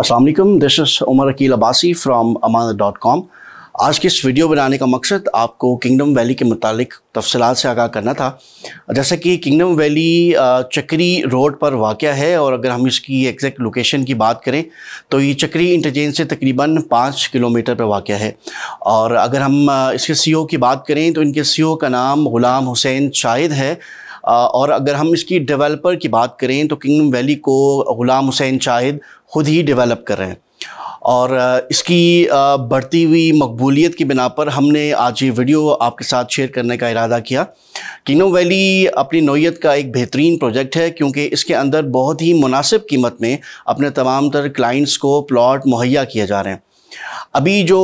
Aslam this is Umar Aqeel Abbasi from Aman dot com आज की इस वीडियो बनाने का मकसद आपको किंगडम वैली के मतलब तफसलत से आगाह करना था जैसा कि किंगडम वैली चक्री रोड पर वाक़ है और अगर हम इसकी एग्जैक्ट लोकेशन की बात करें तो ये चक्री इंटरचेंज से तकरीबन पाँच किलोमीटर पर वाक़ है और अगर हम इसके सी e की बात करें तो इनके सी e का नाम ग़ुलाम हुसैन शाहिद है और अगर हम इसकी डेवलपर की बात करें तो किंगडम वैली को ग़ुलाम हुसैन शाहिद ख़ुद ही डेवलप कर रहे हैं और इसकी बढ़ती हुई मकबूलियत की बिना पर हमने आज ये वीडियो आपके साथ शेयर करने का इरादा किया किंगडम वैली अपनी नोयत का एक बेहतरीन प्रोजेक्ट है क्योंकि इसके अंदर बहुत ही मुनासिब कीमत में अपने तमाम तर क्लाइंट्स को प्लॉट मुहैया किए जा रहे हैं अभी जो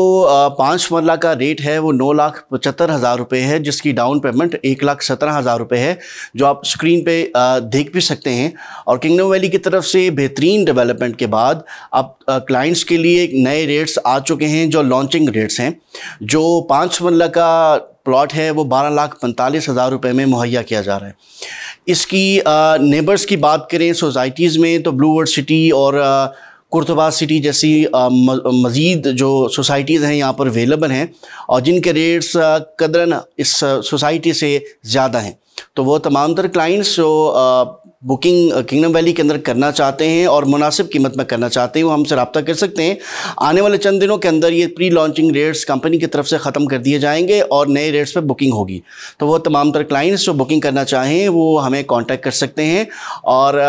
पाँच मरला का रेट है वो नौ लाख पचहत्तर हज़ार रुपये है जिसकी डाउन पेमेंट एक लाख सत्रह हज़ार रुपये है जो आप स्क्रीन पे देख भी सकते हैं और किंगडम वैली की तरफ से बेहतरीन डेवलपमेंट के बाद अब क्लाइंट्स के लिए नए रेट्स आ चुके हैं जो लॉन्चिंग रेट्स हैं जो पाँच मरला का प्लॉट है वो बारह लाख पैंतालीस हज़ार रुपये में मुहैया किया जा रहा है इसकी नेबर्स की बात करें सोसाइटीज़ में तो ब्लू वर्ड सिटी और आ, कुर्तबाज सिटी जैसी मज़ीद जो सोसाइटीज़ हैं यहाँ पर अवेलेबल हैं और जिनके रेट्स कदरन इस सोसाइटी से ज़्यादा हैं तो वो तमाम तर क्लाइंट्स जो बुकिंग किंगडम वैली के अंदर करना चाहते हैं और मुनासिब कीमत में करना चाहते हैं वो हमसे रबता कर सकते हैं आने वाले चंद दिनों के अंदर ये प्री लॉन्चिंग रेट्स कंपनी की तरफ से ख़त्म कर दिए जाएंगे और नए रेट्स पर बुकिंग होगी तो वो तमाम तर क्लाइंट्स जो बुकिंग करना चाहें वो हमें कॉन्टैक्ट कर सकते हैं और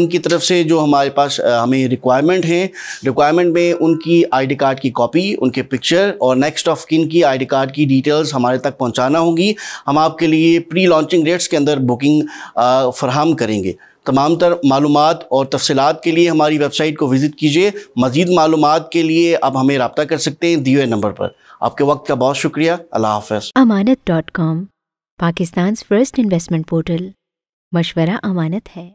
उनकी तरफ से जो हमारे पास हमें रिक्वायरमेंट हैं रिक्वायरमेंट में उनकी आई कार्ड की कॉपी उनके पिक्चर और नेक्स्ट ऑफ किन की आई कार्ड की डिटेल्स हमारे तक पहुँचाना होगी हम आपके लिए प्री लॉन्चिंग रेट्स के अंदर बुकिंग फराहम करेंगे चाहिए तमाम तर मालूम और तफसलत के लिए हमारी वेबसाइट को विज़िट कीजिए मज़ीद मालूम के लिए आप हमें रबता कर सकते हैं दिए नंबर पर आपके वक्त का बहुत शुक्रिया अल्लाह हाफ Amanat dot com Pakistan first investment portal मशवरा अमानत है